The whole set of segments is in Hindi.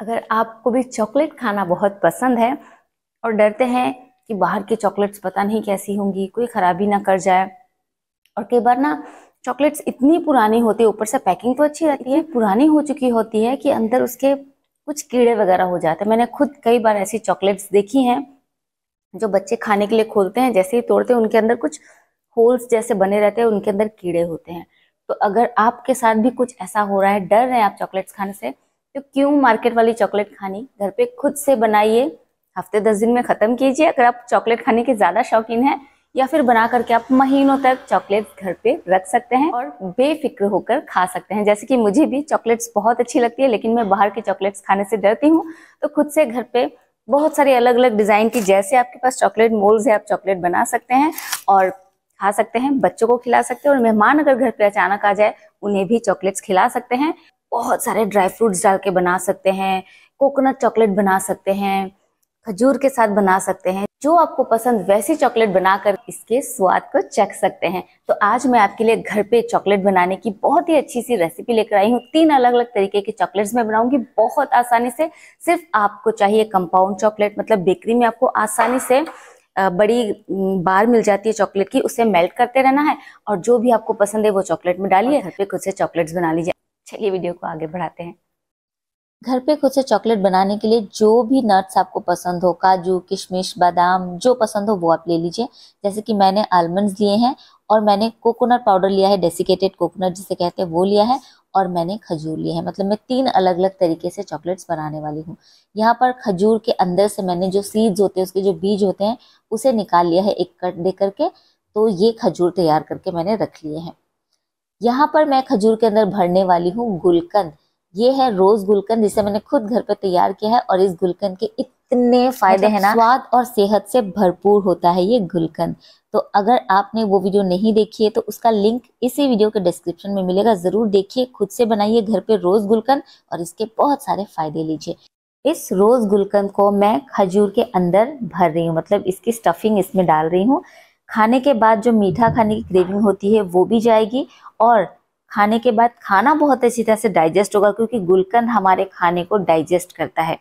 अगर आपको भी चॉकलेट खाना बहुत पसंद है और डरते हैं कि बाहर की चॉकलेट्स पता नहीं कैसी होंगी कोई ख़राबी ना कर जाए और कई बार ना चॉकलेट्स इतनी पुरानी होती है ऊपर से पैकिंग तो अच्छी रहती है पुरानी हो चुकी होती है कि अंदर उसके कुछ कीड़े वगैरह हो जाते हैं मैंने खुद कई बार ऐसी चॉकलेट्स देखी हैं जो बच्चे खाने के लिए खोलते हैं जैसे ही तोड़ते हैं उनके अंदर कुछ होल्स जैसे बने रहते हैं उनके अंदर कीड़े होते हैं तो अगर आपके साथ भी कुछ ऐसा हो रहा है डर रहे हैं आप चॉकलेट्स खाने से तो क्यों मार्केट वाली चॉकलेट खानी घर पे खुद से बनाइए हफ्ते दस दिन में ख़त्म कीजिए अगर आप चॉकलेट खाने के ज़्यादा शौकीन हैं या फिर बना करके आप महीनों तक चॉकलेट घर पे रख सकते हैं और बेफिक्र होकर खा सकते हैं जैसे कि मुझे भी चॉकलेट्स बहुत अच्छी लगती है लेकिन मैं बाहर के चॉकलेट्स खाने से डरती हूँ तो खुद से घर पे बहुत सारे अलग अलग डिज़ाइन की जैसे आपके पास चॉकलेट मोल्स है आप चॉकलेट बना सकते हैं और खा सकते हैं बच्चों को खिला सकते हैं और मेहमान अगर घर पे अचानक आ जाए उन्हें भी चॉकलेट्स खिला सकते हैं बहुत सारे ड्राई फ्रूट्स डाल के बना सकते हैं कोकोनट चॉकलेट बना सकते हैं खजूर के साथ बना सकते हैं जो आपको पसंद वैसी चॉकलेट बनाकर इसके स्वाद को चख सकते हैं तो आज मैं आपके लिए घर पे चॉकलेट बनाने की बहुत ही अच्छी सी रेसिपी लेकर आई हूँ तीन अलग अलग तरीके के चॉकलेट्स मैं बनाऊंगी बहुत आसानी से सिर्फ आपको चाहिए कंपाउंड चॉकलेट मतलब बेकरी में आपको आसानी से बड़ी बार मिल जाती है चॉकलेट की उसे मेल्ट करते रहना है और जो भी आपको पसंद है वो चॉकलेट में डालिए घर पे खुद से चॉकलेट्स बना लीजिए चलिए वीडियो को आगे बढ़ाते हैं घर पे खुद से चॉकलेट बनाने के लिए जो भी नट्स आपको पसंद हो काजू किशमिश बादाम जो पसंद हो वो आप ले लीजिए जैसे कि मैंने आलमंड्स लिए हैं और मैंने कोकोनट पाउडर लिया है डेसिकेटेड कोकोनट जिसे कहते हैं वो लिया है और मैंने खजूर लिए हैं मतलब मैं तीन अलग अलग तरीके से चॉकलेट्स बनाने वाली हूँ यहाँ पर खजूर के अंदर से मैंने जो सीड्स होते हैं उसके जो बीज होते हैं उसे निकाल लिया है एक कट दे करके तो ये खजूर तैयार करके मैंने रख लिए हैं यहाँ पर मैं खजूर के अंदर भरने वाली हूँ गुलकंद ये है रोज गुलकंद जिसे मैंने खुद घर पे तैयार किया है और इस गुलकंद के इतने अच्छा, फायदे मतलब हैं ना स्वाद और सेहत से भरपूर होता है ये गुलकंद तो अगर आपने वो वीडियो नहीं देखी है तो उसका लिंक इसी वीडियो के डिस्क्रिप्शन में मिलेगा जरूर देखिए खुद से बनाइए घर पे रोज गुलकंद और इसके बहुत सारे फायदे लीजिए इस रोज गुलकंद को मैं खजूर के अंदर भर रही हूँ मतलब इसकी स्टफिंग इसमें डाल रही हूँ खाने के बाद जो मीठा खाने की क्रेविंग होती है वो भी जाएगी और खाने के बाद खाना बहुत अच्छी तरह से डाइजेस्ट होगा क्योंकि गुलकंद हमारे खाने को डाइजेस्ट करता है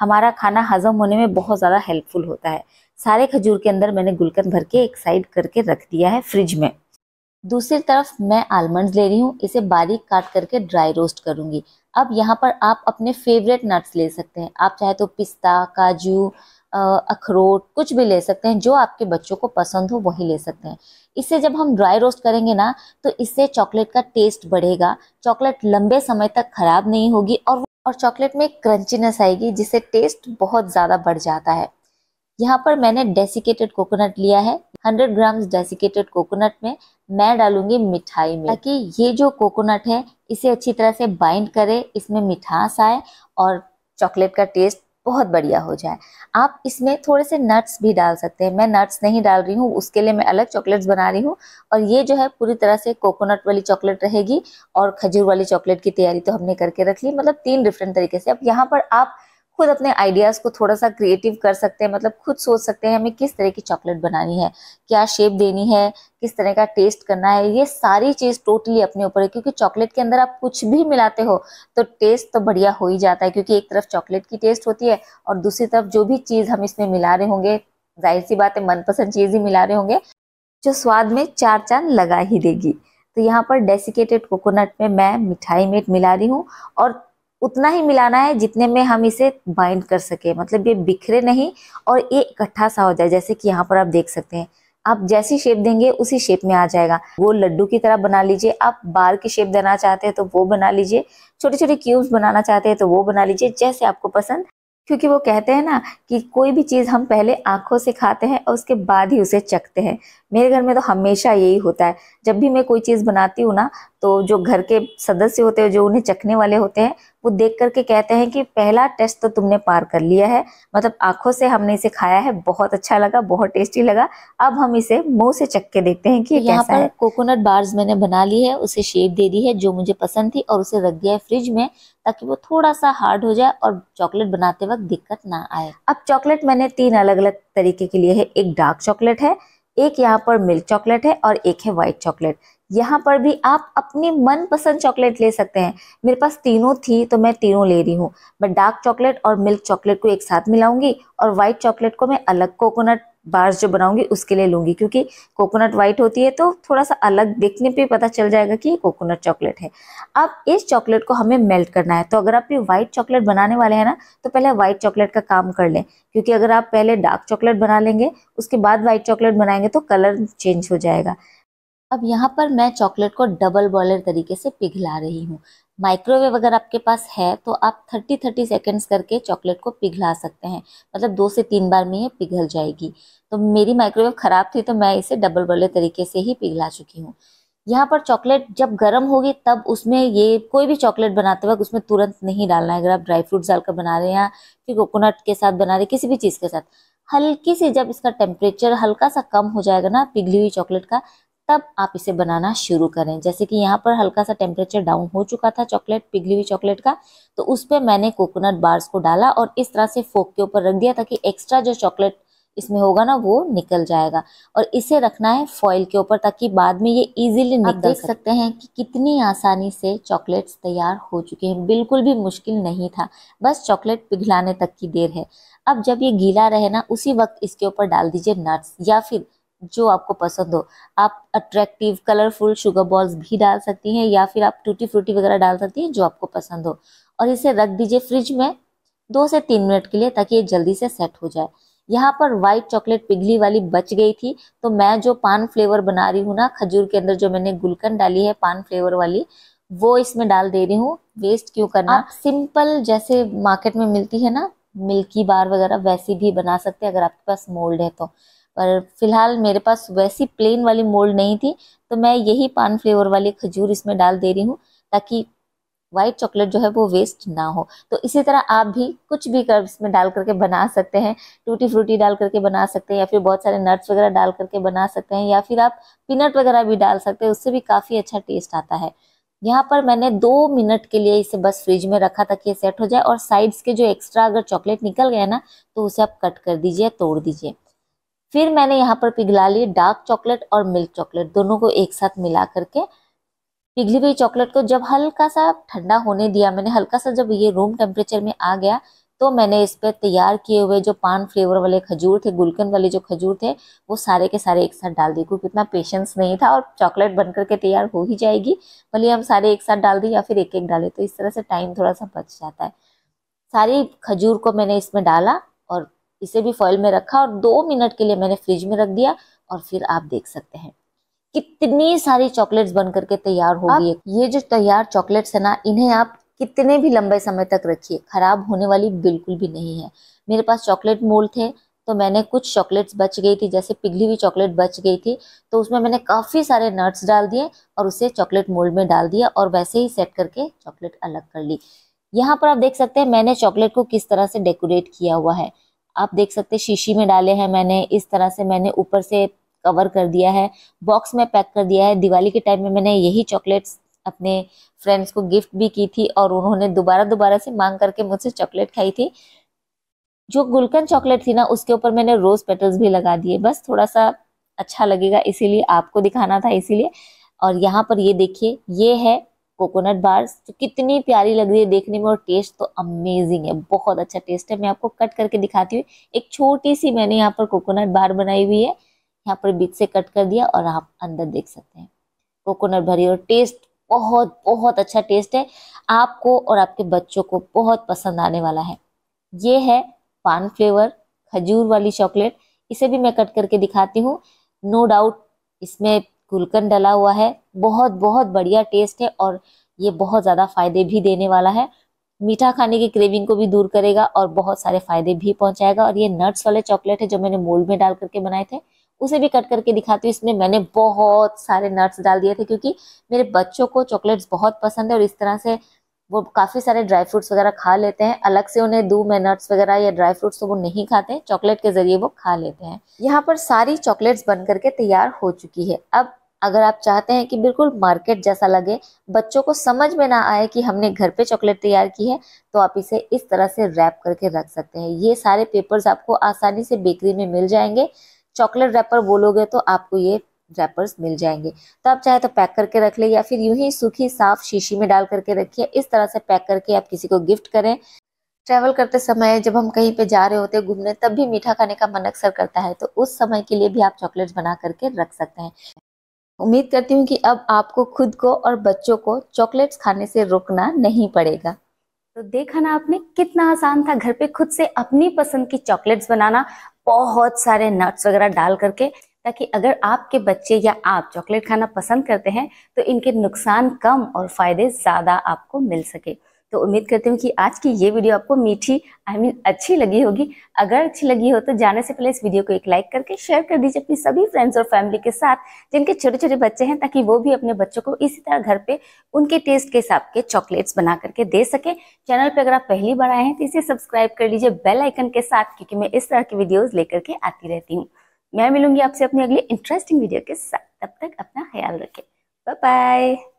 हमारा खाना हजम होने में बहुत ज़्यादा हेल्पफुल होता है सारे खजूर के अंदर मैंने गुलकंद भर के एक साइड करके रख दिया है फ्रिज में दूसरी तरफ मैं आलमंड ले रही हूँ इसे बारीक काट करके ड्राई रोस्ट करूँगी अब यहाँ पर आप अपने फेवरेट नट्स ले सकते हैं आप चाहे तो पिस्ता काजू अखरोट कुछ भी ले सकते हैं जो आपके बच्चों को पसंद हो वही ले सकते हैं इसे जब हम ड्राई रोस्ट करेंगे ना तो इससे चॉकलेट का टेस्ट बढ़ेगा चॉकलेट लंबे समय तक खराब नहीं होगी और और चॉकलेट में क्रंचीनेस आएगी जिससे टेस्ट बहुत ज़्यादा बढ़ जाता है यहाँ पर मैंने डेसिकेटेड कोकोनट लिया है 100 ग्राम्स डेसिकेटेड कोकोनट में मैं डालूंगी मिठाई में ताकि ये जो कोकोनट है इसे अच्छी तरह से बाइंड करे इसमें मिठास आए और चॉकलेट का टेस्ट बहुत बढ़िया हो जाए आप इसमें थोड़े से नट्स भी डाल सकते हैं मैं नट्स नहीं डाल रही हूँ उसके लिए मैं अलग चॉकलेट्स बना रही हूँ और ये जो है पूरी तरह से कोकोनट वाली चॉकलेट रहेगी और खजूर वाली चॉकलेट की तैयारी तो हमने करके रख ली मतलब तीन डिफरेंट तरीके से अब यहाँ पर आप खुद अपने आइडियाज़ को थोड़ा सा क्रिएटिव कर सकते हैं मतलब खुद सोच सकते हैं हमें किस तरह की चॉकलेट बनानी है क्या शेप देनी है किस तरह का टेस्ट करना है ये सारी चीज़ टोटली अपने ऊपर है क्योंकि चॉकलेट के अंदर आप कुछ भी मिलाते हो तो टेस्ट तो बढ़िया हो ही जाता है क्योंकि एक तरफ चॉकलेट की टेस्ट होती है और दूसरी तरफ जो भी चीज़ हम इसमें मिला रहे होंगे जाहिर सी बात है मनपसंद चीज़ ही मिला रहे होंगे जो स्वाद में चार चांद लगा ही देगी तो यहाँ पर डेसिकेटेड कोकोनट में मैं मिठाई मेट मिला रही हूँ और उतना ही मिलाना है जितने में हम इसे बाइंड कर सके मतलब ये बिखरे नहीं और ये इकट्ठा सा हो जाए जैसे कि यहाँ पर आप देख सकते हैं आप जैसी शेप देंगे उसी शेप में आ जाएगा वो लड्डू की तरह बना लीजिए आप बार की शेप देना चाहते हैं तो वो बना लीजिए छोटे छोटे क्यूब्स बनाना चाहते हैं तो वो बना लीजिए जैसे आपको पसंद क्योंकि वो कहते हैं ना कि कोई भी चीज़ हम पहले आंखों से खाते हैं और उसके बाद ही उसे चखते हैं मेरे घर में तो हमेशा यही होता है जब भी मैं कोई चीज़ बनाती हूँ ना तो जो घर के सदस्य होते हैं जो उन्हें चखने वाले होते हैं वो देख करके कहते हैं कि पहला टेस्ट तो तुमने पार कर लिया है मतलब आंखों से हमने इसे खाया है बहुत अच्छा लगा बहुत टेस्टी लगा अब हम इसे मुंह से चख के देखते हैं कि तो यहाँ पर कोकोनट बार्स मैंने बना ली है उसे शेप दे दी है जो मुझे पसंद थी और उसे रख दिया है फ्रिज में ताकि वो थोड़ा सा हार्ड हो जाए और चॉकलेट बनाते वक्त दिक्कत ना आए अब चॉकलेट मैंने तीन अलग अलग तरीके के लिए है एक डार्क चॉकलेट है एक यहाँ पर मिल्क चॉकलेट है और एक है व्हाइट चॉकलेट यहाँ पर भी आप अपनी मनपसंद चॉकलेट ले सकते हैं मेरे पास तीनों थी तो मैं तीनों ले रही हूँ मैं डार्क चॉकलेट और मिल्क चॉकलेट को एक साथ मिलाऊंगी और व्हाइट चॉकलेट को मैं अलग कोकोनट बार्स जो बनाऊंगी उसके लिए लूंगी क्योंकि कोकोनट व्हाइट होती है तो थोड़ा सा अलग देखने पे पता चल जाएगा कि ये कोकोनट चॉकलेट है अब इस चॉकलेट को हमें मेल्ट करना है तो अगर आप ये व्हाइट चॉकलेट बनाने वाले हैं ना तो पहले व्हाइट चॉकलेट का काम कर लें क्योंकि अगर आप पहले डार्क चॉकलेट बना लेंगे उसके बाद व्हाइट चॉकलेट बनाएंगे तो कलर चेंज हो जाएगा अब यहाँ पर मैं चॉकलेट को डबल बॉयलर तरीके से पिघला रही हूँ माइक्रोवेव अगर आपके पास है तो आप 30 30 सेकेंड्स करके चॉकलेट को पिघला सकते हैं मतलब दो से तीन बार में ये पिघल जाएगी तो मेरी माइक्रोवेव ख़राब थी तो मैं इसे डबल बल्ले तरीके से ही पिघला चुकी हूँ यहाँ पर चॉकलेट जब गर्म होगी तब उसमें ये कोई भी चॉकलेट बनाते वक्त उसमें तुरंत नहीं डालना है अगर आप ड्राई फ्रूट्स डालकर बना रहे हैं या फिर कोकोनट के साथ बना रहे किसी भी चीज़ के साथ हल्की सी जब इसका टेम्परेचर हल्का सा कम हो जाएगा ना पिघली हुई चॉकलेट का तब आप इसे बनाना शुरू करें जैसे कि यहाँ पर हल्का सा टेम्परेचर डाउन हो चुका था चॉकलेट पिघली हुई चॉकलेट का तो उस पर मैंने कोकोनट बार्स को डाला और इस तरह से फोक के ऊपर रख दिया ताकि एक्स्ट्रा जो चॉकलेट इसमें होगा ना वो निकल जाएगा और इसे रखना है फॉइल के ऊपर ताकि बाद में ये इजीली निकल देख सकते हैं कि कितनी आसानी से चॉकलेट्स तैयार हो चुके हैं बिल्कुल भी मुश्किल नहीं था बस चॉकलेट पिघलाने तक की देर है अब जब ये गीला रहे ना उसी वक्त इसके ऊपर डाल दीजिए नट्स या फिर जो आपको पसंद हो आप अट्रैक्टिव कलरफुल शुगर बॉल्स भी डाल सकती हैं या फिर आप टूटी फ्रूटी वगैरह डाल सकती हैं जो आपको पसंद हो और इसे रख दीजिए फ्रिज में दो से तीन मिनट के लिए ताकि ये जल्दी से सेट हो जाए यहाँ पर व्हाइट चॉकलेट पिघली वाली बच गई थी तो मैं जो पान फ्लेवर बना रही हूँ ना खजूर के अंदर जो मैंने गुलकन डाली है पान फ्लेवर वाली वो इसमें डाल दे रही हूँ वेस्ट क्यों करना आप सिंपल जैसे मार्केट में मिलती है ना मिल्की बार वगैरह वैसी भी बना सकते हैं अगर आपके पास मोल्ड है तो पर फिलहाल मेरे पास वैसी प्लेन वाली मोल्ड नहीं थी तो मैं यही पान फ्लेवर वाली खजूर इसमें डाल दे रही हूँ ताकि वाइट चॉकलेट जो है वो वेस्ट ना हो तो इसी तरह आप भी कुछ भी कर इसमें डाल करके बना सकते हैं टूटी फ्रूटी डाल करके बना सकते हैं या फिर बहुत सारे नट्स वगैरह डाल करके बना सकते हैं या फिर आप पीनट वगैरह भी डाल सकते हैं उससे भी काफ़ी अच्छा टेस्ट आता है यहाँ पर मैंने दो मिनट के लिए इसे बस फ्रिज में रखा ताकि ये सेट हो जाए और साइड्स के जो एक्स्ट्रा अगर चॉकलेट निकल गया ना तो उसे आप कट कर दीजिए तोड़ दीजिए फिर मैंने यहाँ पर पिघला लिए डार्क चॉकलेट और मिल्क चॉकलेट दोनों को एक साथ मिला करके पिघली हुई चॉकलेट को जब हल्का सा ठंडा होने दिया मैंने हल्का सा जब ये रूम टेम्परेचर में आ गया तो मैंने इस पर तैयार किए हुए जो पान फ्लेवर वाले खजूर थे गुलकन वाले जो खजूर थे वो सारे के सारे एक साथ डाल दिए क्योंकि इतना पेशेंस नहीं था और चॉकलेट बन करके तैयार हो ही जाएगी भले हम सारे एक साथ डाल दें या फिर एक एक डालें तो इस तरह से टाइम थोड़ा सा बच जाता है सारी खजूर को मैंने इसमें डाला और इसे भी फॉइल में रखा और दो मिनट के लिए मैंने फ्रिज में रख दिया और फिर आप देख सकते हैं कितनी सारी चॉकलेट्स बन करके तैयार हो गई ये जो तैयार चॉकलेट्स है ना इन्हें आप कितने भी लंबे समय तक रखिए खराब होने वाली बिल्कुल भी नहीं है मेरे पास चॉकलेट मोल थे तो मैंने कुछ चॉकलेट्स बच गई थी जैसे पिघली हुई चॉकलेट बच गई थी तो उसमें मैंने काफ़ी सारे नट्स डाल दिए और उसे चॉकलेट मोल्ड में डाल दिया और वैसे ही सेट करके चॉकलेट अलग कर ली यहाँ पर आप देख सकते हैं मैंने चॉकलेट को किस तरह से डेकोरेट किया हुआ है आप देख सकते शीशी में डाले हैं मैंने इस तरह से मैंने ऊपर से कवर कर दिया है बॉक्स में पैक कर दिया है दिवाली के टाइम में मैंने यही चॉकलेट्स अपने फ्रेंड्स को गिफ्ट भी की थी और उन्होंने दोबारा दोबारा से मांग करके मुझसे चॉकलेट खाई थी जो गुलकन चॉकलेट थी ना उसके ऊपर मैंने रोज पेटल्स भी लगा दिए बस थोड़ा सा अच्छा लगेगा इसीलिए आपको दिखाना था इसीलिए और यहाँ पर ये देखिए ये है कोकोनट बार्स तो कितनी प्यारी लग रही है देखने में और टेस्ट तो अमेजिंग है बहुत अच्छा टेस्ट है मैं आपको कट करके दिखाती हूँ एक छोटी सी मैंने यहाँ पर कोकोनट बार बनाई हुई है यहाँ पर बीच से कट कर दिया और आप अंदर देख सकते हैं कोकोनट भरी और टेस्ट बहुत बहुत अच्छा टेस्ट है आपको और आपके बच्चों को बहुत पसंद आने वाला है ये है पान फ्लेवर खजूर वाली चॉकलेट इसे भी मैं कट करके दिखाती हूँ नो डाउट इसमें गुलकन डला हुआ है बहुत बहुत बढ़िया टेस्ट है और ये बहुत ज़्यादा फायदे भी देने वाला है मीठा खाने की क्रेविंग को भी दूर करेगा और बहुत सारे फायदे भी पहुंचाएगा और ये नट्स वाले चॉकलेट है जो मैंने मोल्ड में डाल करके बनाए थे उसे भी कट करके दिखाती हूँ इसमें मैंने बहुत सारे नट्स डाल दिए थे क्योंकि मेरे बच्चों को चॉकलेट्स बहुत पसंद है और इस तरह से वो काफ़ी सारे ड्राई फ्रूट्स वगैरह खा लेते हैं अलग से उन्हें दूध में नट्स वगैरह या ड्राई फ्रूट्स तो वो नहीं खाते चॉकलेट के जरिए वो खा लेते हैं यहाँ पर सारी चॉकलेट्स बन करके तैयार हो चुकी है अब अगर आप चाहते हैं कि बिल्कुल मार्केट जैसा लगे बच्चों को समझ में ना आए कि हमने घर पे चॉकलेट तैयार की है तो आप इसे इस तरह से रैप करके रख सकते हैं ये सारे पेपर्स आपको आसानी से बेकरी में मिल जाएंगे चॉकलेट रैपर बोलोगे तो आपको ये रैपर्स मिल जाएंगे तो आप चाहे तो पैक करके रख ले या फिर यूं ही सूखी साफ शीशी में डाल करके रखिए इस तरह से पैक करके आप किसी को गिफ्ट करें ट्रैवल करते समय जब हम कहीं पे जा रहे होते हैं घूमने तब भी मीठा खाने का मन अक्सर करता है तो उस समय के लिए भी आप चॉकलेट्स बना करके रख सकते हैं उम्मीद करती हूँ कि अब आपको खुद को और बच्चों को चॉकलेट्स खाने से रोकना नहीं पड़ेगा तो देखा ना आपने कितना आसान था घर पे खुद से अपनी पसंद की चॉकलेट्स बनाना बहुत सारे नट्स वगैरह डाल करके ताकि अगर आपके बच्चे या आप चॉकलेट खाना पसंद करते हैं तो इनके नुकसान कम और फायदे ज़्यादा आपको मिल सके तो उम्मीद करती हूँ कि आज की ये वीडियो आपको मीठी आई I मीन mean, अच्छी लगी होगी अगर अच्छी लगी हो तो जाने से पहले इस वीडियो को एक लाइक करके शेयर कर दीजिए अपनी सभी फ्रेंड्स और फैमिली के साथ जिनके छोटे छोटे बच्चे हैं ताकि वो भी अपने बच्चों को इसी तरह घर पे उनके टेस्ट के हिसाब के चॉकलेट्स बना करके दे सके चैनल पर अगर आप पहली बार आए हैं तो इसे सब्सक्राइब कर लीजिए बेल आइकन के साथ क्योंकि मैं इस तरह की वीडियोज लेकर के आती रहती हूँ मैं मिलूंगी आपसे अपनी अगली इंटरेस्टिंग वीडियो के साथ तब तक अपना ख्याल रखें बाय बाय